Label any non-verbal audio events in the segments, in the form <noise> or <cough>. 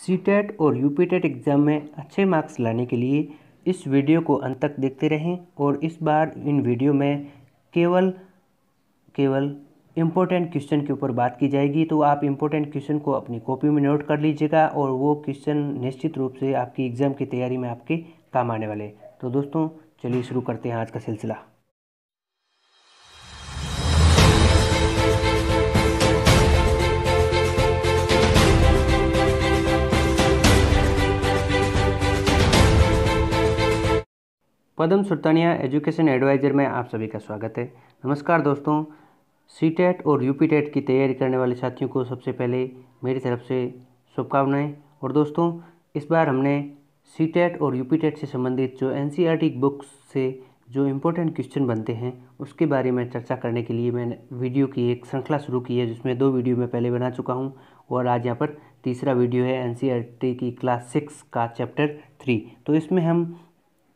सी TET e और U P TET exam में अच्छे मार्क्स लाने के लिए इस वीडियो को अंत तक देखते रहें और इस बार इन वीडियो में केवल केवल इम्पोर्टेंट क्वेश्चन के ऊपर बात की जाएगी तो आप इम्पोर्टेंट क्वेश्चन को अपनी कॉपी में नोट कर लीजिएगा और वो क्वेश्चन निश्चित रूप से आपकी एग्ज़ाम की तैयारी में आपके काम आने वाले तो दोस्तों चलिए शुरू करते हैं आज का सिलसिला पदम सुल्तानिया एजुकेशन एडवाइज़र में आप सभी का स्वागत है नमस्कार दोस्तों सी e और यू पी e की तैयारी करने वाले साथियों को सबसे पहले मेरी तरफ से शुभकामनाएँ और दोस्तों इस बार हमने सी e और यू पी से संबंधित जो N C R T books से जो इम्पोर्टेंट क्वेश्चन बनते हैं उसके बारे में चर्चा करने के लिए मैंने वीडियो की एक श्रृंखला शुरू की है जिसमें दो वीडियो मैं पहले बना चुका हूँ और आज यहाँ पर तीसरा वीडियो है एन की क्लास सिक्स का चैप्टर थ्री तो इसमें हम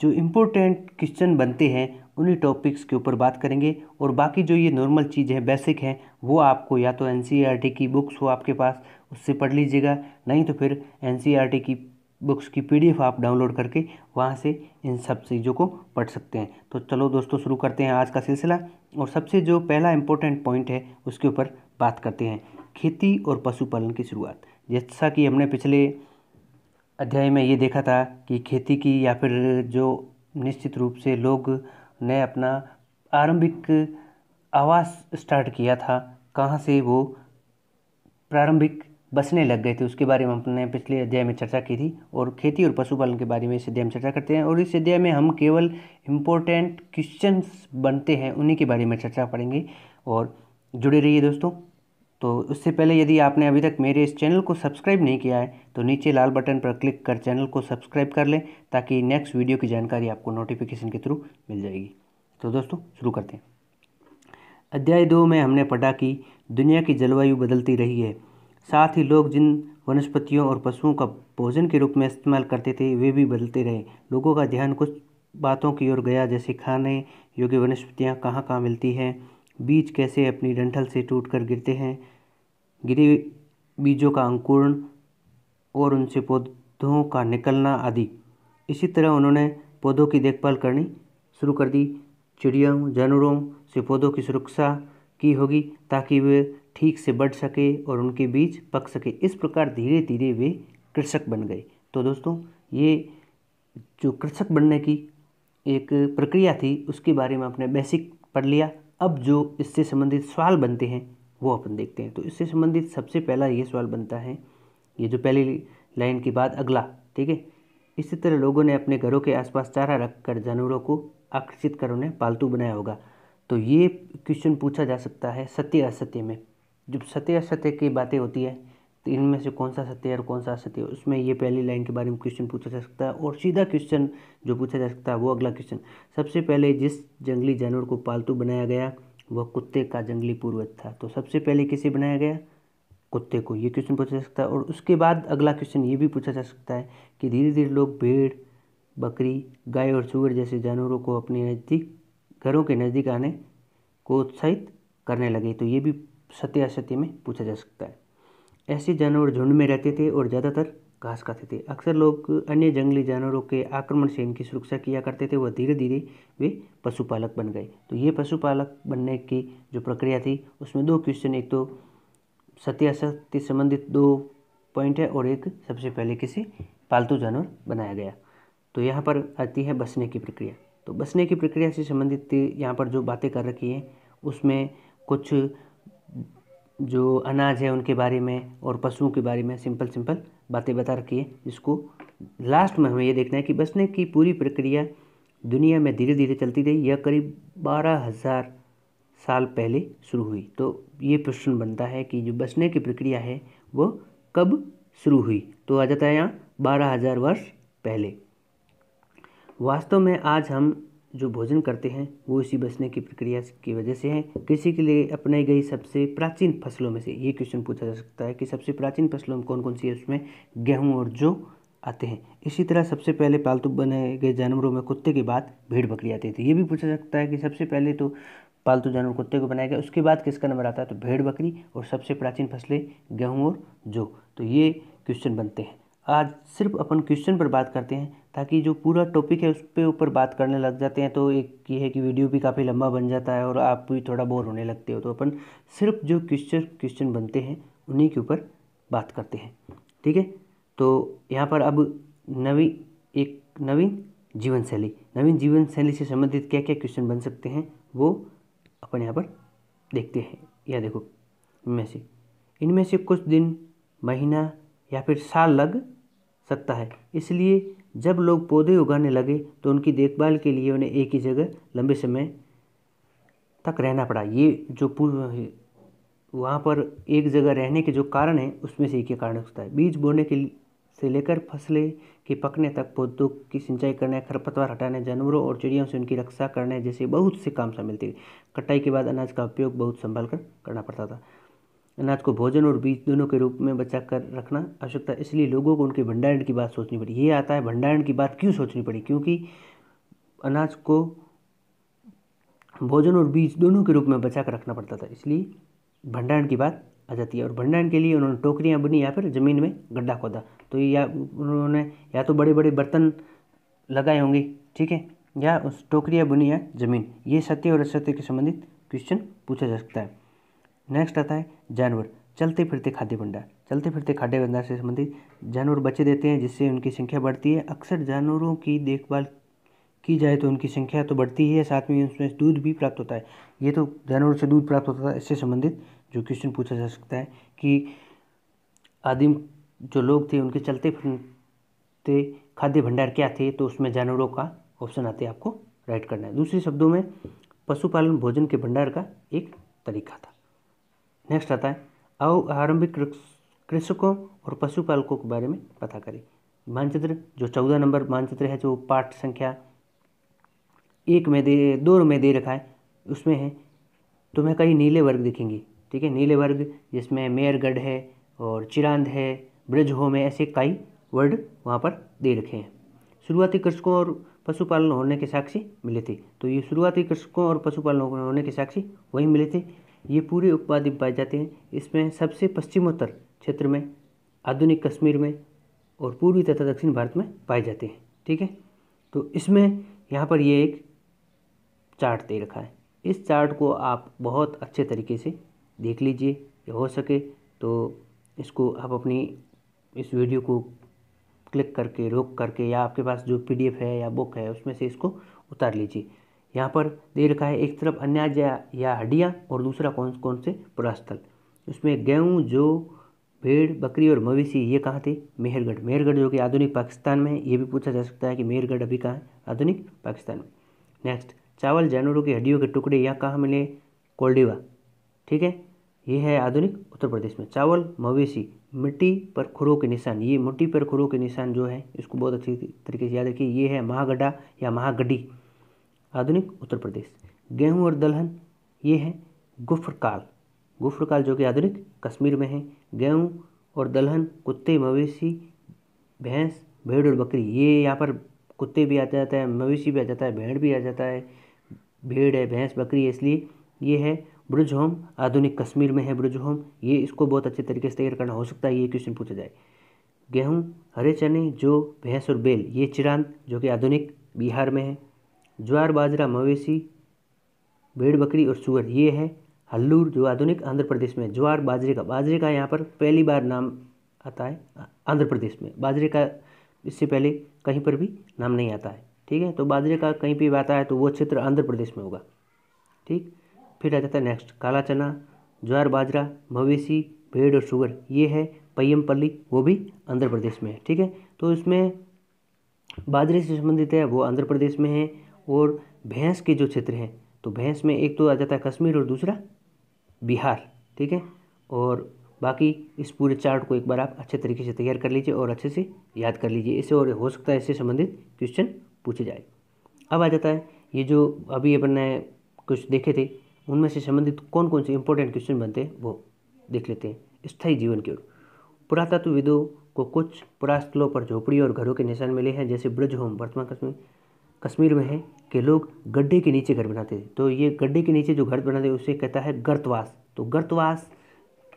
जो इम्पोर्टेंट क्वेश्चन बनते हैं उन्हीं टॉपिक्स के ऊपर बात करेंगे और बाकी जो ये नॉर्मल चीज़ है बेसिक है वो आपको या तो एन e की बुक्स हो आपके पास उससे पढ़ लीजिएगा नहीं तो फिर एन e की बुक्स की पीडीएफ आप डाउनलोड करके वहाँ से इन सब चीज़ों को पढ़ सकते हैं तो चलो दोस्तों शुरू करते हैं आज का सिलसिला और सबसे जो पहला इम्पोर्टेंट पॉइंट है उसके ऊपर बात करते हैं खेती और पशुपालन की शुरुआत जैसा कि हमने पिछले अध्याय में ये देखा था कि खेती की या फिर जो निश्चित रूप से लोग ने अपना आरंभिक आवास स्टार्ट किया था कहाँ से वो प्रारंभिक बसने लग गए थे उसके बारे में हमने पिछले अध्याय में चर्चा की थी और खेती और पशुपालन के बारे में इस अध्याय में चर्चा करते हैं और इस अध्याय में हम केवल इम्पोर्टेंट क्वेश्चंस बनते हैं उन्हीं के बारे में चर्चा करेंगे और जुड़े रहिए दोस्तों तो उससे पहले यदि आपने अभी तक मेरे इस चैनल को सब्सक्राइब नहीं किया है तो नीचे लाल बटन पर क्लिक कर चैनल को सब्सक्राइब कर लें ताकि नेक्स्ट वीडियो की जानकारी आपको नोटिफिकेशन के थ्रू मिल जाएगी तो दोस्तों शुरू करते हैं अध्याय दो में हमने पढ़ा कि दुनिया की जलवायु बदलती रही है साथ ही लोग जिन वनस्पतियों और पशुओं का भोजन के रूप में इस्तेमाल करते थे वे भी बदलते रहे लोगों का ध्यान कुछ बातों की ओर गया जैसे खाने योग्य वनस्पतियाँ कहाँ कहाँ मिलती हैं बीज कैसे अपनी डंठल से टूटकर गिरते हैं गिरे बीजों का अंकुरण और उनसे पौधों का निकलना आदि इसी तरह उन्होंने पौधों की देखभाल करनी शुरू कर दी चिड़ियों जानवरों से पौधों की सुरक्षा की होगी ताकि वे ठीक से बढ़ सके और उनके बीज पक सके इस प्रकार धीरे धीरे वे कृषक बन गए तो दोस्तों ये जो कृषक बनने की एक प्रक्रिया थी उसके बारे में आपने बेसिक पढ़ लिया अब जो इससे संबंधित सवाल बनते हैं वो अपन देखते हैं तो इससे संबंधित सबसे पहला ये सवाल बनता है ये जो पहली लाइन के बाद अगला ठीक है इसी तरह लोगों ने अपने घरों के आसपास चारा रखकर जानवरों को आकर्षित कर उन्हें पालतू बनाया होगा तो ये क्वेश्चन पूछा जा सकता है सत्य असत्य में जब सत्य असत्य की बातें होती है तो इनमें से कौन सा सत्य है और कौन सा असत्य है उसमें ये पहली लाइन के बारे में क्वेश्चन पूछा जा सकता है और सीधा क्वेश्चन जो पूछा जा सकता है वो अगला क्वेश्चन सबसे पहले जिस जंगली जानवर को पालतू बनाया गया वह कुत्ते का जंगली पूर्वज था तो सबसे पहले किसे बनाया गया कुत्ते को ये क्वेश्चन पूछा जा सकता है और उसके बाद अगला क्वेश्चन ये भी पूछा जा सकता है कि धीरे धीरे लोग भेड़ बकरी गाय और सुअर जैसे जानवरों को अपने नज़दीक घरों के नज़दीक आने को उत्साहित करने लगे तो ये भी सत्य असत्य में पूछा जा सकता है ऐसे जानवर झुंड में रहते थे और ज़्यादातर घास खाते थे अक्सर लोग अन्य जंगली जानवरों के आक्रमण से इनकी सुरक्षा किया करते थे वह धीरे धीरे वे पशुपालक बन गए तो ये पशुपालक बनने की जो प्रक्रिया थी उसमें दो क्वेश्चन एक तो सत्य संबंधित दो पॉइंट है और एक सबसे पहले किसे पालतू जानवर बनाया गया तो यहाँ पर आती है बसने की प्रक्रिया तो बसने की प्रक्रिया से संबंधित यहाँ पर जो बातें कर रखी हैं उसमें कुछ जो अनाज है उनके बारे में और पशुओं के बारे में सिंपल सिंपल बातें बता रखी है जिसको लास्ट में हमें ये देखना है कि बसने की पूरी प्रक्रिया दुनिया में धीरे धीरे चलती रही यह करीब बारह हज़ार साल पहले शुरू हुई तो ये प्रश्न बनता है कि जो बसने की प्रक्रिया है वो कब शुरू हुई तो आ जाता है यहाँ बारह हज़ार वर्ष पहले वास्तव में आज हम जो भोजन करते हैं वो इसी बचने की प्रक्रिया की वजह से है कृषि के लिए अपनाई गई सबसे प्राचीन फसलों में से ये क्वेश्चन पूछा जा सकता है कि सबसे प्राचीन फसलों में कौन कौन सी है उसमें गेहूँ और जो आते हैं इसी तरह सबसे पहले पालतू बनाए गए जानवरों में कुत्ते के बाद भेड़ बकरी आती है तो ये भी पूछा सकता है कि सबसे पहले तो पालतू जानवर कुत्ते को बनाया गया उसके बाद किसका नंबर आता है तो भेड़ बकरी और सबसे प्राचीन फसलें गेहूँ और जो तो ये क्वेश्चन बनते हैं आज सिर्फ अपन क्वेश्चन पर बात करते हैं ताकि जो पूरा टॉपिक है उस पर ऊपर बात करने लग जाते हैं तो एक ये है कि वीडियो भी काफ़ी लंबा बन जाता है और आप भी थोड़ा बोर होने लगते हो तो अपन सिर्फ जो क्वेश्चन क्वेश्चन बनते हैं उन्हीं के ऊपर बात करते हैं ठीक है तो यहाँ पर अब नवी एक नवीन जीवन शैली नवीन जीवन शैली से संबंधित क्या क्या क्वेश्चन बन सकते हैं वो अपन यहाँ पर देखते हैं या देखो इनमें से इनमें से कुछ दिन महीना या फिर साल लग सकता है इसलिए जब लोग पौधे उगाने लगे तो उनकी देखभाल के लिए उन्हें एक ही जगह लंबे समय तक रहना पड़ा ये जो पूर्व वहाँ पर एक जगह रहने के जो कारण है उसमें से एक ही कारण होता है बीज बोने के से लेकर फसलें के पकने तक पौधों की सिंचाई करने खरपतवार हटाने जानवरों और चिड़ियों से उनकी रक्षा करने जैसे बहुत से काम शामिल थे कटाई के बाद अनाज का उपयोग बहुत संभाल कर करना पड़ता था अनाज को भोजन और बीज दोनों के रूप में बचा कर रखना आवश्यकता इसलिए लोगों को उनके भंडारण की बात सोचनी पड़ी ये आता है भंडारण की बात क्यों सोचनी पड़ी क्योंकि अनाज को भोजन और बीज दोनों के रूप में बचा कर रखना पड़ता था इसलिए भंडारण की बात आ जाती है और भंडारण के लिए उन्होंने टोकरियाँ बुनी या फिर ज़मीन में गड्ढा खोदा तो या उन्होंने या तो बड़े बड़े बर्तन लगाए होंगे ठीक है या उस टोकरियाँ बुनी या ज़मीन ये सत्य और असत्य के संबंधित क्वेश्चन पूछा जा सकता है नेक्स्ट आता है जानवर चलते फिरते खाद्य भंडार चलते फिरते खाद्य भंडार से संबंधित जानवर बच्चे देते हैं जिससे उनकी संख्या बढ़ती है अक्सर जानवरों की देखभाल की जाए तो उनकी संख्या तो बढ़ती ही है साथ में उसमें दूध भी प्राप्त होता है ये तो जानवरों से दूध प्राप्त होता है इससे संबंधित जो क्वेश्चन पूछा जा सकता है कि आदिम जो लोग थे उनके चलते फिरते खाद्य भंडार क्या थे तो उसमें जानवरों का ऑप्शन आते आपको राइट करना है दूसरे शब्दों में पशुपालन भोजन के भंडार का एक तरीका था नेक्स्ट आता है आओ आरंभिक कृषकों और पशुपालकों के बारे में पता करें मानचित्र जो चौदह नंबर मानचित्र है जो पाठ संख्या एक में दे दो में दे रखा है उसमें है तुम्हें कई नीले वर्ग दिखेंगे ठीक है नीले वर्ग जिसमें मेयरगढ़ है और चिरांद है होम है ऐसे कई वर्ड वहाँ पर दे रखे हैं शुरुआती कृषकों और पशुपालन होने के साक्षी मिले थे तो ये शुरुआती कृषकों और पशुपालन होने के साक्षी वही मिले थे ये पूरे उपमहाद्वीप पाए जाते हैं इसमें सबसे पश्चिमोत्तर क्षेत्र में आधुनिक कश्मीर में और पूर्वी तथा दक्षिण भारत में पाए जाते हैं ठीक है तो इसमें यहाँ पर ये एक चार्ट दे रखा है इस चार्ट को आप बहुत अच्छे तरीके से देख लीजिए या हो सके तो इसको आप अपनी इस वीडियो को क्लिक करके रोक करके या आपके पास जो पीडीएफ है या बुक है उसमें से इसको उतार लीजिए यहाँ पर दे रखा है एक तरफ अनाज या, हड्डियाँ और दूसरा कौन कौन से पुरास्थल उसमें गेहूँ जो भेड़ बकरी और मवेशी ये कहाँ थे मेहरगढ़ मेहरगढ़ जो कि आधुनिक पाकिस्तान में ये भी पूछा जा सकता है कि मेहरगढ़ अभी कहाँ है आधुनिक पाकिस्तान में नेक्स्ट चावल जानवरों की हड्डियों के टुकड़े यहाँ कहाँ मिले कोल्डिवा ठीक है ये है आधुनिक उत्तर प्रदेश में चावल मवेशी मिट्टी पर खुरों के निशान ये मिट्टी पर खुरों के निशान जो है इसको बहुत अच्छी तरीके से याद रखिए ये है महागड्ढा या महागड्ढी आधुनिक उत्तर प्रदेश गेहूँ और दलहन ये है गुफ्रकाल गुफ्रकाल जो कि आधुनिक कश्मीर में है गेहूँ और दलहन कुत्ते मवेशी भैंस भेड़ और बकरी ये यहाँ पर कुत्ते भी आ जाता है मवेशी भी आ जाता है भेड़ भी आ जाता है भेड़ है भैंस बकरी है इसलिए ये है होम आधुनिक कश्मीर में है होम ये इसको बहुत अच्छे तरीके से तैयार करना हो सकता है ये क्वेश्चन पूछा जाए गेहूँ हरे चने जो भैंस और बेल ये चिरान जो कि आधुनिक बिहार में है ज्वार बाजरा मवेशी भेड़ बकरी और सुअर ये है हल्लूर जो आधुनिक आंध्र प्रदेश में ज्वार बाजरे का बाजरे का यहाँ पर पहली बार नाम आता है आंध्र प्रदेश में बाजरे का इससे पहले कहीं पर भी नाम नहीं आता है ठीक है तो बाजरे का कहीं पर आता है तो वो क्षेत्र आंध्र प्रदेश में होगा ठीक फिर आ जाता है नेक्स्ट काला चना ज्वार बाजरा मवेशी भेड़ और शुगर ये है पयम पल्ली वो भी आंध्र प्रदेश में है ठीक है तो इसमें बाजरे से संबंधित है वो आंध्र प्रदेश में है और भैंस के जो क्षेत्र हैं तो भैंस में एक तो आ जाता है कश्मीर और दूसरा बिहार ठीक है और बाकी इस पूरे चार्ट को एक बार आप अच्छे तरीके से तैयार कर लीजिए और अच्छे से याद कर लीजिए इससे और हो सकता है इससे संबंधित क्वेश्चन पूछे जाए अब आ जाता है ये जो अभी अपन ने कुछ देखे थे उनमें से संबंधित कौन कौन से इंपॉर्टेंट क्वेश्चन बनते हैं वो देख लेते हैं स्थायी जीवन की ओर पुरातत्वविदों को कुछ पुरास्थलों पर झोपड़ी और घरों के निशान मिले हैं जैसे ब्रज होम वर्तमान कश्मीर कश्मीर में है कि लोग गड्ढे के नीचे घर बनाते थे तो ये गड्ढे के नीचे जो घर बनाते उसे कहता है गर्तवास तो गर्तवास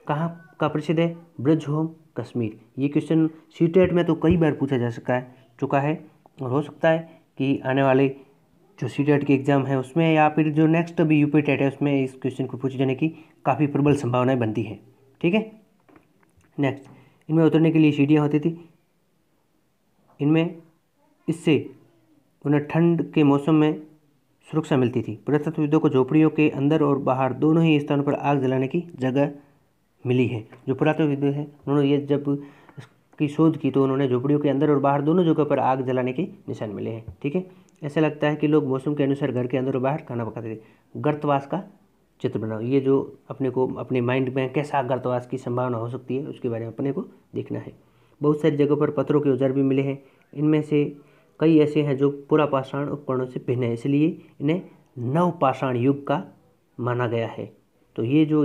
कहाँ का प्रसिद्ध है ब्रज होम कश्मीर ये क्वेश्चन सी टेट में तो कई बार पूछा जा सका है चुका है और हो सकता है कि आने वाले जो सी टेट e के एग्ज़ाम है उसमें या फिर जो नेक्स्ट अभी यूपी टेट है उसमें इस क्वेश्चन को पूछे जाने की काफ़ी प्रबल संभावनाएं बनती हैं ठीक है नेक्स्ट इनमें उतरने के लिए सीढ़ियाँ होती थी इनमें इससे उन्हें ठंड के मौसम में सुरक्षा मिलती थी पुरातत्वविदों को झोपड़ियों के अंदर और बाहर दोनों ही स्थानों पर आग जलाने की जगह मिली है जो पुरातत्वविद है उन्होंने ये जब की शोध की तो उन्होंने झोपड़ियों के अंदर और बाहर दोनों जगह पर आग जलाने के निशान मिले हैं ठीक है ऐसा लगता है कि लोग मौसम के अनुसार घर के अंदर और बाहर खाना पकाते थे गर्तवास का चित्र बनाओ ये जो अपने को अपने माइंड में कैसा गर्तवास की संभावना हो सकती है उसके बारे में अपने को देखना है बहुत सारी जगहों पर पत्थरों के औजार भी मिले हैं इनमें से कई ऐसे हैं जो पुरापाषाण उपकरणों से भिन्न है इसलिए इन्हें नवपाषाण युग का माना गया है तो ये जो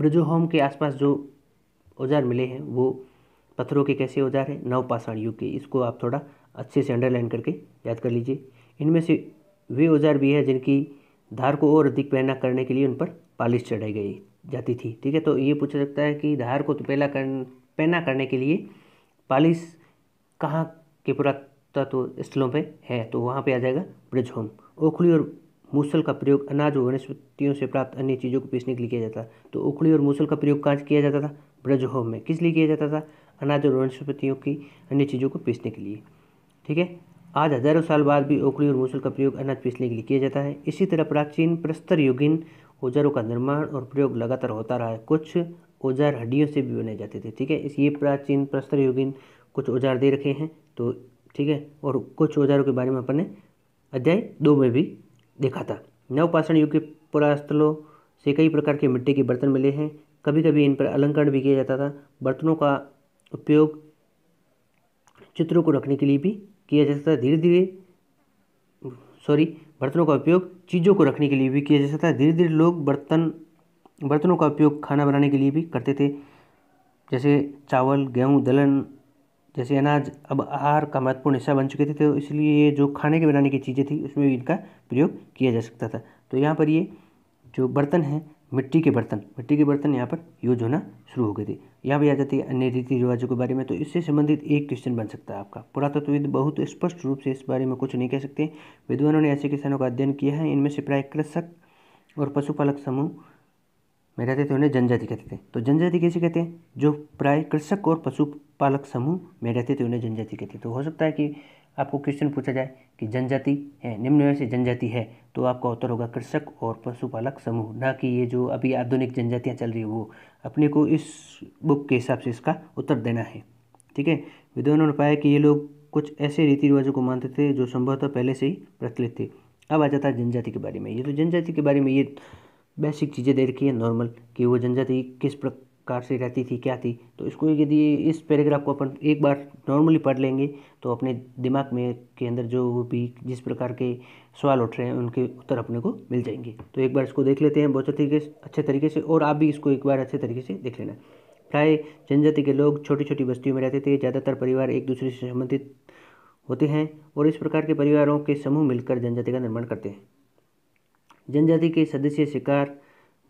ब्रजहोम के आसपास जो औजार मिले हैं वो पत्थरों के कैसे औजार हैं नवपाषाण युग के इसको आप थोड़ा अच्छे से अंडरलाइन करके याद कर लीजिए इनमें से वे औजार भी हैं जिनकी धार को और अधिक पैना करने के लिए उन पर पालिश चढ़ाई गई जाती थी ठीक है तो ये पूछा सकता है कि धार को तो पहला कर पैना करने के लिए पालिश कहाँ के पूरा तत्व तो स्थलों पे है तो वहाँ पे आ जाएगा होम ओखली और मूसल का प्रयोग अनाज और वनस्पतियों से प्राप्त अन्य चीज़ों को पीसने के लिए किया जाता तो ओखली और मूसल का प्रयोग कहाँ किया जाता था ब्रज होम में किस लिए किया जाता था अनाज और वनस्पतियों की अन्य चीज़ों को पीसने के लिए ठीक है आज हजारों साल बाद भी ओखली और मूसल का प्रयोग अनाज पीसने के लिए किया जाता है इसी तरह प्राचीन प्रस्तर युगीन औजारों का निर्माण और प्रयोग लगातार होता रहा है कुछ औजार हड्डियों से भी बनाए जाते थे ठीक है इस ये प्राचीन प्रस्तर युगीन कुछ औजार दे रखे हैं तो ठीक है और कुछ औजारों के बारे में अपन ने अध्याय दो में भी देखा था नवपाषाण युग के पुरास्थलों से कई प्रकार के मिट्टी के बर्तन मिले हैं कभी कभी इन पर अलंकरण भी किया जाता था बर्तनों का उपयोग चित्रों को रखने के लिए भी किया जाता था धीरे धीरे सॉरी बर्तनों का उपयोग चीज़ों को रखने के लिए भी किया जाता था धीरे धीरे लोग बर्तन बर्तनों का उपयोग खाना बनाने के लिए भी करते थे जैसे चावल गेहूँ दलहन जैसे अनाज अब आहार का महत्वपूर्ण हिस्सा बन चुके थे तो इसलिए ये जो खाने के बनाने की चीज़ें थी उसमें भी इनका प्रयोग किया जा सकता था तो यहाँ पर ये जो बर्तन हैं मिट्टी के बर्तन मिट्टी के बर्तन यहाँ पर यूज होना शुरू हो गए थे यहाँ भी आ जाती है अन्य रीति रिवाजों के बारे में तो इससे संबंधित एक क्वेश्चन बन सकता है आपका पुरातत्वविद बहुत स्पष्ट रूप से इस बारे में कुछ नहीं कह सकते विद्वानों ने ऐसे किसानों का अध्ययन किया है इनमें से प्राय कृषक और पशुपालक समूह में रहते थे उन्हें जनजाति कहते थे तो जनजाति कैसे कहते हैं जो प्राय कृषक और पशुपालक समूह में रहते थे उन्हें जनजाति कहते हैं तो हो सकता है कि आपको क्वेश्चन पूछा जाए कि जनजाति है निम्न में से जनजाति है तो आपका उत्तर होगा कृषक और पशुपालक समूह ना कि ये जो अभी आधुनिक जनजातियाँ चल रही है वो अपने को इस बुक के हिसाब से इसका उत्तर देना है ठीक है विद्वानों ने पाया कि ये लोग कुछ ऐसे रीति रिवाजों को मानते थे जो संभवतः पहले से ही प्रचलित थे अब आ जाता है जनजाति के बारे में ये तो जनजाति के बारे में ये बेसिक चीज़ें दे रखी है नॉर्मल कि वो जनजाति किस प्रकार से रहती थी क्या थी तो इसको यदि इस पैराग्राफ को अपन एक बार नॉर्मली पढ़ लेंगे तो अपने दिमाग में के अंदर जो भी जिस प्रकार के सवाल उठ रहे हैं उनके उत्तर अपने को मिल जाएंगे तो एक बार इसको देख लेते हैं बहुत तरीके से अच्छे तरीके से और आप भी इसको एक बार अच्छे तरीके से देख लेना प्राय जनजाति के लोग छोटी छोटी बस्तियों में रहते थे ज़्यादातर परिवार एक दूसरे से संबंधित होते हैं और इस प्रकार के परिवारों के समूह मिलकर जनजाति का निर्माण करते हैं जनजाति के सदस्य शिकार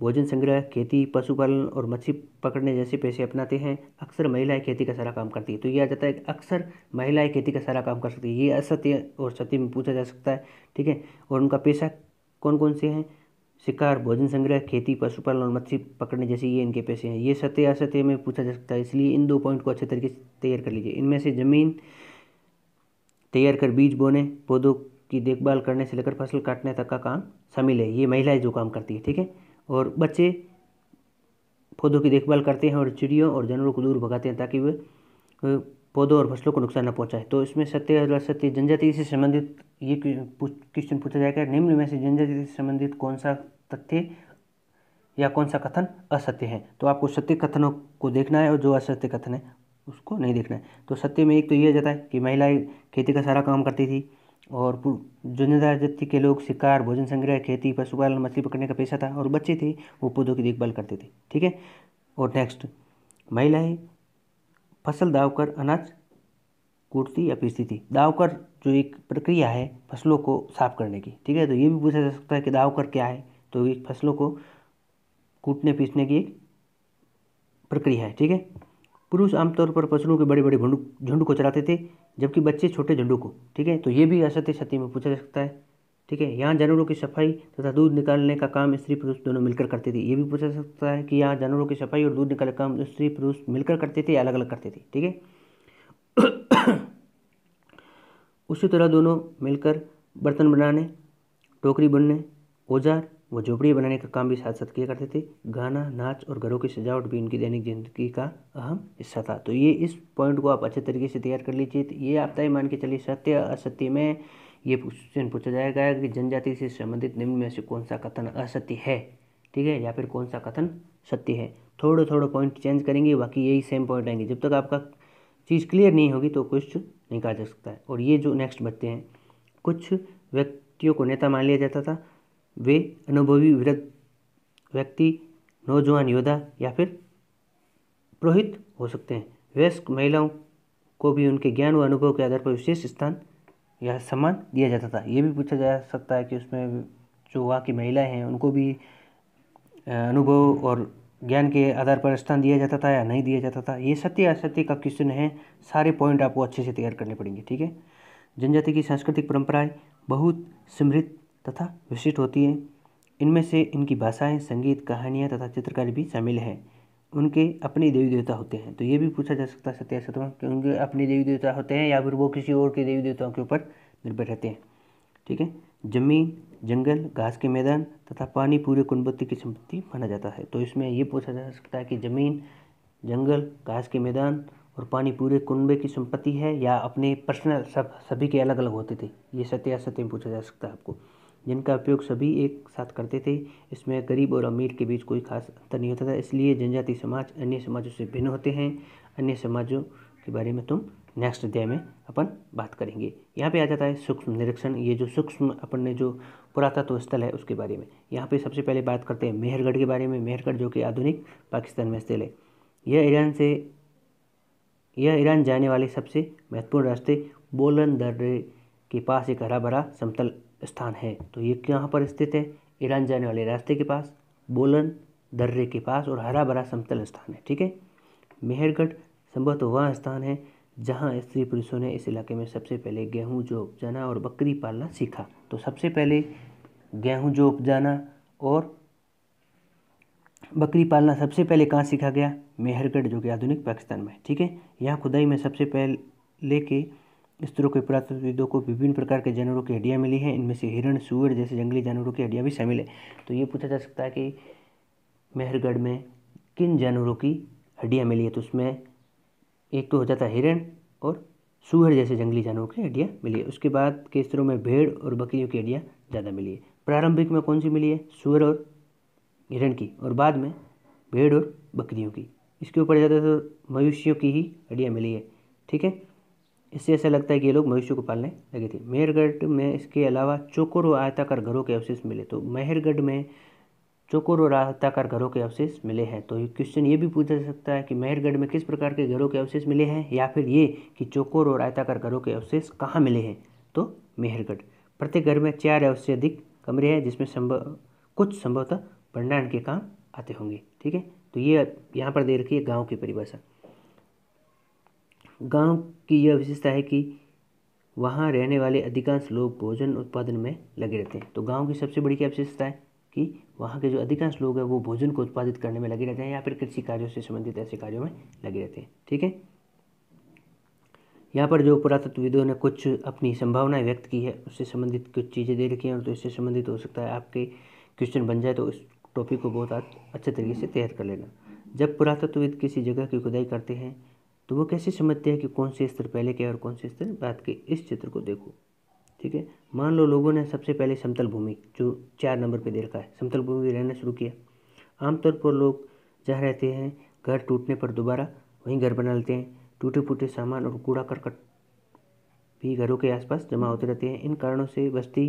भोजन संग्रह खेती पशुपालन और मच्छी पकड़ने जैसे पेशे अपनाते हैं अक्सर महिलाएं खेती का सारा काम करती है तो यह आ जाता है अक्सर महिलाएं खेती का सारा काम कर सकती है ये असत्य और सत्य में पूछा जा सकता है ठीक है और उनका पेशा कौन कौन से हैं शिकार भोजन संग्रह खेती पशुपालन और मच्छी पकड़ने जैसे ये इनके पैसे हैं ये सत्य असत्य में पूछा जा सकता है इसलिए इन दो पॉइंट को अच्छे तरीके से तैयार कर लीजिए इनमें से ज़मीन तैयार कर बीज बोने पौधों की देखभाल करने से लेकर फसल काटने तक का काम शामिल है ये महिलाएं जो काम करती है ठीक है और बच्चे पौधों की देखभाल करते हैं और चिड़ियों और जानवरों को दूर भगाते हैं ताकि वे पौधों और फसलों को नुकसान न पहुंचाए तो इसमें सत्य सत्य जनजाति से संबंधित ये क्वेश्चन पूछा जाएगा निम्न में से जनजाति से संबंधित कौन सा तथ्य या कौन सा कथन असत्य है तो आपको सत्य कथनों को देखना है और जो असत्य कथन है उसको नहीं देखना है तो सत्य में एक तो यह जाता है कि महिलाएं खेती का सारा काम करती थी और जो जाति के लोग शिकार भोजन संग्रह खेती पशुपालन मछली पकड़ने का पेशा था और बच्चे थे वो पौधों की देखभाल करते थे ठीक है और नेक्स्ट महिलाएं फसल दावकर अनाज कूटती या पीसती थी दावकर जो एक प्रक्रिया है फसलों को साफ करने की ठीक है तो ये भी पूछा जा सकता है कि दावकर क्या है तो ये फसलों को कूटने पीसने की एक प्रक्रिया है ठीक है पुरुष आमतौर पर पशुओं के बड़े बड़े झुंड को चलाते थे जबकि बच्चे छोटे झुंडों को ठीक है तो ये भी असत्य सत्य में पूछा जा सकता है ठीक है यहाँ जानवरों की सफाई तथा दूध निकालने का काम स्त्री पुरुष दोनों मिलकर करते थे ये भी पूछा जा सकता है कि यहाँ जानवरों की सफाई और दूध निकालने का काम स्त्री पुरुष मिलकर करते थे अलग अलग करते थे ठीक है <coughs> उसी तरह दोनों मिलकर बर्तन बनाने टोकरी बुनने औजार वो झोपड़ी बनाने का काम भी साथ साथ किया करते थे गाना नाच और घरों की सजावट भी इनकी दैनिक जिंदगी का अहम हिस्सा था तो ये इस पॉइंट को आप अच्छे तरीके से तैयार कर लीजिए तो ये आप तय मान के चलिए सत्य असत्य में ये क्वेश्चन पूछा जाएगा कि जनजाति से संबंधित निम्न में से कौन सा कथन असत्य है ठीक है या फिर कौन सा कथन सत्य है थोड़े थोड़े पॉइंट चेंज करेंगे बाकी यही सेम पॉइंट आएंगे जब तक आपका चीज़ क्लियर नहीं होगी तो कुछ नहीं कहा जा सकता है और ये जो नेक्स्ट बचते हैं कुछ व्यक्तियों को नेता मान लिया जाता था वे अनुभवी वृद्ध व्यक्ति नौजवान योद्धा या फिर पुरोहित हो सकते हैं वयस्क महिलाओं को भी उनके ज्ञान व अनुभव के आधार पर विशेष स्थान या सम्मान दिया जाता था ये भी पूछा जा सकता है कि उसमें जो वहाँ की महिलाएं हैं उनको भी अनुभव और ज्ञान के आधार पर स्थान दिया जाता था या नहीं दिया जाता था ये सत्य असत्य का क्वेश्चन है सारे पॉइंट आपको अच्छे से तैयार करने पड़ेंगे ठीक है जनजाति की सांस्कृतिक परंपराएं बहुत समृद्ध तथा विशिष्ट होती है इनमें से इनकी भाषाएं संगीत कहानियाँ तथा चित्रकारी भी शामिल हैं उनके अपने देवी देवता होते हैं तो ये भी पूछा जा सकता है सत्या सतम कि उनके अपने देवी देवता होते हैं या फिर वो किसी और के देवी देवताओं के ऊपर निर्भर रहते हैं ठीक है जमीन जंगल घास के मैदान तथा पानी पूरे कुंडबत्ती की संपत्ति माना जाता है तो इसमें ये पूछा जा सकता है कि ज़मीन जंगल घास के मैदान और पानी पूरे कुनबे की संपत्ति है या अपने पर्सनल सब सभी के अलग अलग होते थे ये सत्य सत्य में पूछा जा सकता है आपको जिनका उपयोग सभी एक साथ करते थे इसमें गरीब और अमीर के बीच कोई खास अंतर नहीं होता था इसलिए जनजाति समाज अन्य समाजों से भिन्न होते हैं अन्य समाजों के बारे में तुम नेक्स्ट अध्याय में अपन बात करेंगे यहाँ पे आ जाता है सूक्ष्म निरीक्षण ये जो सूक्ष्म अपन ने जो पुरातत्व स्थल है उसके बारे में यहाँ पे सबसे पहले बात करते हैं मेहरगढ़ के बारे में मेहरगढ़ जो कि आधुनिक पाकिस्तान में स्थल है यह ईरान से यह ईरान जाने वाले सबसे महत्वपूर्ण रास्ते बोलन दर्रे के पास एक हरा भरा समतल स्थान है तो ये कहाँ पर स्थित है ईरान जाने वाले रास्ते के पास बोलन दर्रे के पास और हरा भरा समतल स्थान है ठीक है मेहरगढ़ संभवतः वह स्थान है जहाँ स्त्री पुरुषों ने इस इलाके में सबसे पहले गेहूँ जो उपजाना और बकरी पालना सीखा तो सबसे पहले गेहूँ जो उपजाना और बकरी पालना सबसे पहले कहाँ सीखा गया मेहरगढ़ जो कि आधुनिक पाकिस्तान में ठीक है यहाँ खुदाई में सबसे पहले के स्तरों के पुरातत्वविदों को विभिन्न प्रकार के जानवरों की हड्डियाँ मिली हैं इनमें से हिरण सुअर जैसे जंगली जानवरों की हड्डियाँ भी शामिल है तो ये पूछा जा सकता है कि मेहरगढ़ में किन जानवरों की हड्डियाँ मिली है तो उसमें एक तो हो जाता है हिरण और सुअर जैसे जंगली जानवरों की हड्डियाँ मिली है उसके बाद के स्तरों में भेड़ और बकरियों की हड्डियाँ ज़्यादा मिली है प्रारंभिक में कौन सी मिली है सुअर और हिरण की और बाद में भेड़ और बकरियों की इसके ऊपर ज़्यादातर मवेशियों की ही हड्डियाँ मिली है ठीक है इससे ऐसा लगता है कि ये लोग मवेशियों को पालने लगे थे मेहरगढ़ में इसके अलावा चोकोर व आयताकार घरों के अवशेष मिले तो मेहरगढ़ में चोकोर और आयताकार घरों के अवशेष मिले हैं तो ये क्वेश्चन ये भी पूछा जा सकता है कि मेहरगढ़ में किस प्रकार के घरों के अवशेष मिले हैं या फिर ये कि चोकोर और आयताकार घरों के अवशेष कहाँ मिले हैं तो मेहरगढ़ प्रत्येक घर में चार या उससे अधिक कमरे हैं जिसमें संभव कुछ संभवतः भंडारण के काम आते होंगे ठीक है तो ये यहाँ पर दे रखी है गाँव की परिभाषा गाँव की यह विशेषता है कि वहाँ रहने वाले अधिकांश लोग भोजन उत्पादन में लगे रहते हैं तो गाँव की सबसे बड़ी क्या विशेषता है कि वहाँ के जो अधिकांश लोग हैं वो भोजन को उत्पादित करने में लगे रहते हैं या फिर कृषि कार्यों से संबंधित ऐसे कार्यों में लगे रहते हैं ठीक है यहाँ पर जो पुरातत्वविदों ने कुछ अपनी संभावनाएं व्यक्त की है उससे संबंधित कुछ चीज़ें दे रखी हैं तो इससे संबंधित हो सकता है आपके क्वेश्चन बन जाए तो इस टॉपिक को बहुत अच्छे तरीके से तैयार कर लेना जब पुरातत्वविद किसी जगह की खुदाई करते हैं तो वो कैसे समझते हैं कि कौन से स्तर पहले के और कौन से स्तर बाद के इस चित्र को देखो ठीक है मान लो लोगों ने सबसे पहले समतल भूमि जो चार नंबर पे दे रखा है समतल भूमि रहना शुरू किया आमतौर पर लोग जहाँ रहते हैं घर टूटने पर दोबारा वहीं घर बना लेते हैं टूटे फूटे सामान और कूड़ा करकट भी घरों के आसपास जमा होते रहते हैं इन कारणों से बस्ती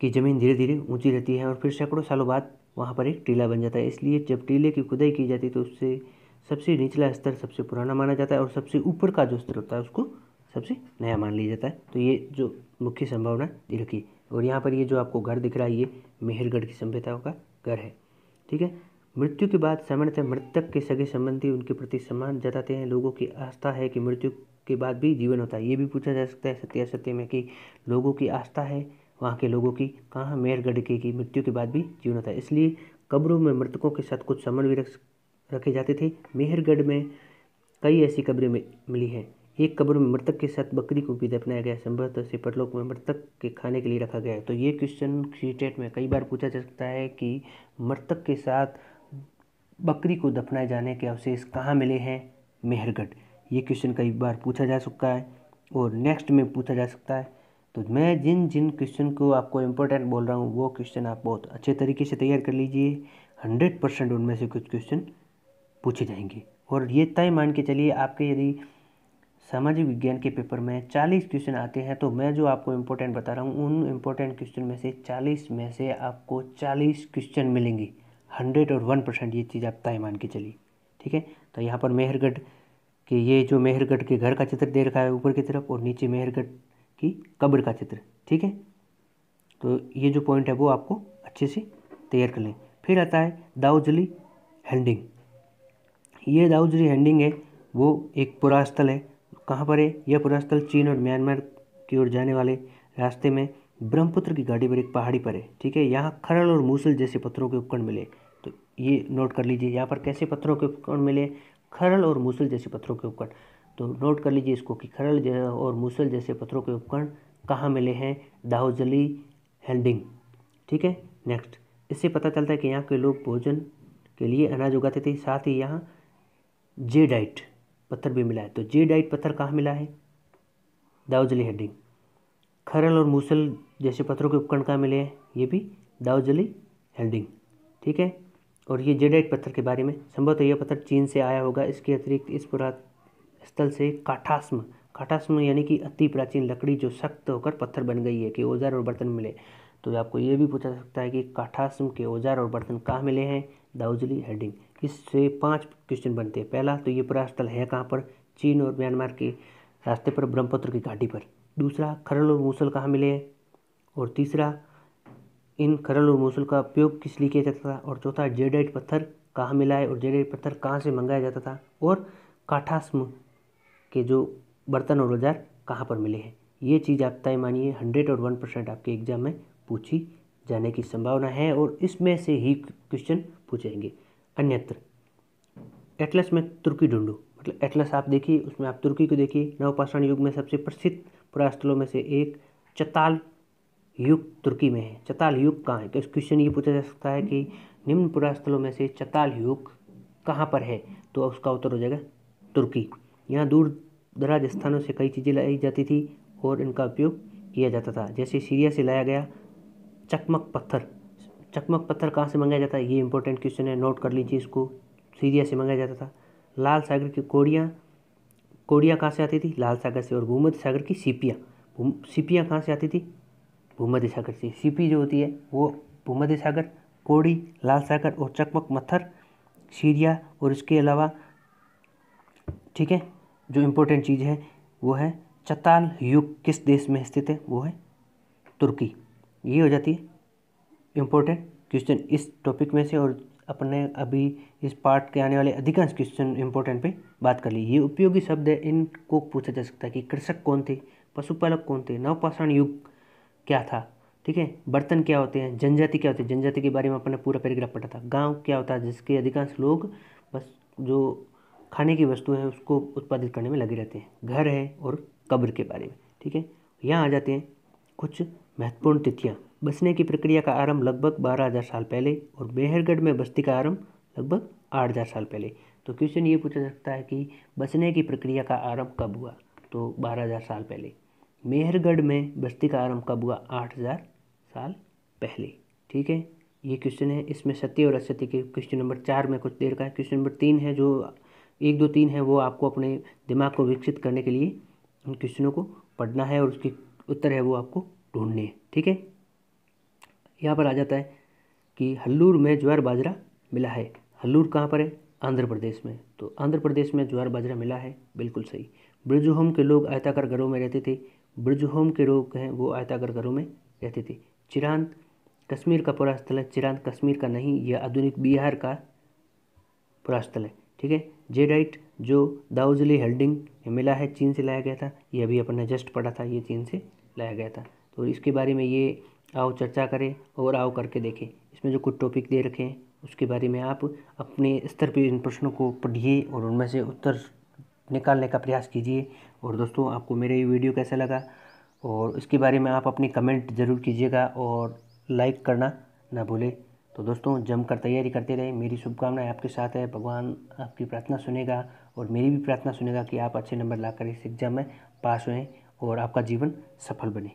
की ज़मीन धीरे धीरे ऊंची रहती है और फिर सैकड़ों सालों बाद वहाँ पर एक टीला बन जाता है इसलिए जब टीले की खुदाई की जाती है तो उससे सबसे निचला स्तर सबसे पुराना माना जाता है और सबसे ऊपर का जो स्तर होता है उसको सबसे नया मान लिया जाता है तो ये जो मुख्य संभावना दिल की और यहाँ पर ये जो आपको घर दिख रहा है ये मेहरगढ़ की सभ्यताओं का घर है ठीक है मृत्यु के बाद सामान्यतः मृतक के सगे संबंधी उनके प्रति सम्मान जताते हैं लोगों की आस्था है कि मृत्यु के बाद भी जीवन होता है ये भी पूछा जा सकता है सत्या सत्य में कि लोगों की आस्था है वहाँ के लोगों की कहाँ मेहरगढ़ की मृत्यु के बाद भी जीवन होता है इसलिए कब्रों में मृतकों के साथ कुछ समन रख रखे जाते थे मेहरगढ़ में कई ऐसी कब्रें मिली हैं एक कब्र में मृतक के साथ बकरी को भी दफनाया गया संभवतः से परलोक में मृतक के खाने के लिए रखा गया है तो ये क्वेश्चन सीटेट में कई बार पूछा जा सकता है कि मृतक के साथ बकरी को दफनाए जाने के अवशेष कहाँ मिले हैं मेहरगढ़ ये क्वेश्चन कई बार पूछा जा सकता है और नेक्स्ट में पूछा जा सकता है तो मैं जिन जिन क्वेश्चन को आपको इम्पोर्टेंट बोल रहा हूँ वो क्वेश्चन आप बहुत अच्छे तरीके से तैयार कर लीजिए हंड्रेड परसेंट उनमें से कुछ क्वेश्चन पूछे जाएंगे और ये तय मान के चलिए आपके यदि सामाजिक विज्ञान के पेपर में चालीस क्वेश्चन आते हैं तो मैं जो आपको इम्पोर्टेंट बता रहा हूँ उन इम्पोर्टेंट क्वेश्चन में से चालीस में से आपको चालीस क्वेश्चन मिलेंगे हंड्रेड और वन परसेंट ये चीज़ आप तय मान के चलिए ठीक है तो यहाँ पर मेहरगढ़ के ये जो मेहरगढ़ के घर का चित्र दे रखा है ऊपर की तरफ और नीचे मेहरगढ़ की कब्र का चित्र ठीक है तो ये जो पॉइंट है वो आपको अच्छे से तैयार कर लें फिर आता है दाउजली हैंडिंग ये दाऊज हैंडिंग है वो एक पुरास्थल है कहाँ पर है यह पुरास्थल चीन और म्यांमार की ओर जाने वाले रास्ते में ब्रह्मपुत्र की घाटी पर एक पहाड़ी पर है ठीक है यहाँ खरल और मूसल जैसे पत्थरों के उपकरण मिले तो ये नोट कर लीजिए यहाँ पर कैसे पत्थरों के उपकरण मिले खरल और मूसल जैसे पत्थरों के उपकरण तो नोट कर लीजिए इसको कि खरल और मूसल जैसे पत्थरों के उपकरण कहाँ मिले हैं दाऊजली हैंडिंग ठीक है नेक्स्ट इससे पता चलता है कि यहाँ के लोग भोजन के लिए अनाज उगाते थे साथ ही यहाँ जेडाइट पत्थर भी मिला है तो जेडाइट पत्थर कहाँ मिला है दाउजली हेडिंग खरल और मूसल जैसे पत्थरों के उपकरण कहाँ मिले हैं ये भी दाउजली हेडिंग ठीक है और ये जेडाइट पत्थर के बारे में संभवतः यह पत्थर चीन से आया होगा इसके अतिरिक्त इस पुरात स्थल से काठास्म काठास्म यानी कि अति प्राचीन लकड़ी जो सख्त होकर पत्थर बन गई है कि औजार और बर्तन मिले तो आपको ये भी पूछा सकता है कि काठास्म के औजार और बर्तन कहाँ मिले हैं दाउजली हेडिंग इससे पांच क्वेश्चन बनते हैं पहला तो ये पूरा स्थल है कहाँ पर चीन और म्यांमार के रास्ते पर ब्रह्मपुत्र की घाटी पर दूसरा खरल और मूसल कहाँ मिले हैं और तीसरा इन खरल और मूसल का उपयोग किस लिए किया जाता था और चौथा जेडाइट पत्थर कहाँ मिला है और जेडाइट पत्थर कहाँ से मंगाया जाता था और काठास्म के जो बर्तन और औजार कहाँ पर मिले हैं ये चीज़ आप तय मानिए हंड्रेड और वन परसेंट आपके एग्जाम में पूछी जाने की संभावना है और इसमें से ही क्वेश्चन पूछेंगे अन्यत्र एटलस में तुर्की ढूंढो मतलब एटलस आप देखिए उसमें आप तुर्की को देखिए नवपाषाण युग में सबसे प्रसिद्ध पुरास्थलों में से एक चताल युग तुर्की में है चताल युग कहाँ है तो इस क्वेश्चन ये पूछा जा सकता है कि निम्न पुरास्थलों में से चताल युग कहाँ पर है तो उसका उत्तर हो जाएगा तुर्की यहाँ दूर दराज स्थानों से कई चीज़ें लाई जाती थी और इनका उपयोग किया जाता था जैसे सीरिया से लाया गया चकमक पत्थर चकमक पत्थर कहाँ से मंगाया जाता है ये इंपॉर्टेंट क्वेश्चन है नोट कर लीजिए इसको सीरिया से मंगाया जाता था लाल सागर की कोड़ियाँ कोड़िया कहाँ से आती थी लाल सागर से और भूमध्य सागर की सीपियाँ सीपियाँ कहाँ से आती थी भूमध्य सागर से सीपी जो होती है वो भूमध्य सागर कोड़ी लाल सागर और चकमक मत्थर सीरिया और इसके अलावा ठीक है जो इम्पोर्टेंट चीज़ है वो है चताल युग किस देश में स्थित है वो है तुर्की ये हो जाती है इम्पोर्टेंट क्वेश्चन इस टॉपिक में से और अपने अभी इस पार्ट के आने वाले अधिकांश क्वेश्चन इम्पोर्टेंट पे बात कर ली ये उपयोगी शब्द है इनको पूछा जा सकता है कि कृषक कौन थे पशुपालक कौन थे नवपाषाण युग क्या था ठीक है बर्तन क्या होते हैं जनजाति क्या होती है जनजाति के बारे में अपने पूरा पैराग्राफ पढ़ा था गाँव क्या होता है जिसके अधिकांश लोग बस जो खाने की वस्तु हैं उसको उत्पादित करने में लगे रहते हैं घर है और कब्र के बारे में ठीक है यहाँ आ जाते हैं कुछ महत्वपूर्ण तिथियाँ बसने की प्रक्रिया का आरंभ लगभग बारह हज़ार साल पहले और मेहरगढ़ में बस्ती का आरंभ लगभग आठ हज़ार साल पहले तो क्वेश्चन ये पूछा सकता है कि बसने की प्रक्रिया का आरंभ कब हुआ तो बारह हज़ार साल पहले मेहरगढ़ में बस्ती का आरंभ कब हुआ आठ हज़ार साल पहले ठीक है ये क्वेश्चन है इसमें सत्य और असत्य के क्वेश्चन नंबर चार में कुछ देर का है क्वेश्चन नंबर तीन है जो एक दो तीन है वो आपको अपने दिमाग को विकसित करने के लिए उन क्वेश्चनों को पढ़ना है और उसके उत्तर है वो आपको ढूंढने ठीक है यहाँ पर आ जाता है कि हल्लूर में ज्वार बाजरा मिला है हल्लूर कहाँ पर है आंध्र प्रदेश में तो आंध्र प्रदेश में ज्वार बाजरा मिला है बिल्कुल सही ब्रजहोम के लोग आयताकार घरों में रहते थे ब्रजहोम के लोग हैं वो आयताकार घरों में रहते थे चिरांद कश्मीर का पुरास्थल है चिरांद कश्मीर का नहीं यह आधुनिक बिहार का पुरास्थल है ठीक है जेडाइट जो दाउजली हेल्डिंग मिला है चीन से लाया गया था यह भी अपन ने जस्ट पढ़ा था ये चीन से लाया गया था तो इसके बारे में ये आओ चर्चा करें और आओ करके देखें इसमें जो कुछ टॉपिक दे रखे हैं उसके बारे में आप अपने स्तर पर इन प्रश्नों को पढ़िए और उनमें से उत्तर निकालने का प्रयास कीजिए और दोस्तों आपको मेरा ये वीडियो कैसा लगा और इसके बारे में आप अपनी कमेंट ज़रूर कीजिएगा और लाइक करना ना भूलें तो दोस्तों जमकर तैयारी करते रहें मेरी शुभकामनाएं आपके साथ है भगवान आपकी प्रार्थना सुनेगा और मेरी भी प्रार्थना सुनेगा कि आप अच्छे नंबर लाकर इस एग्ज़ाम में पास हुए और आपका जीवन सफल बने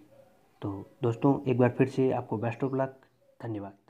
तो दोस्तों एक बार फिर से आपको बेस्ट ऑफ लक धन्यवाद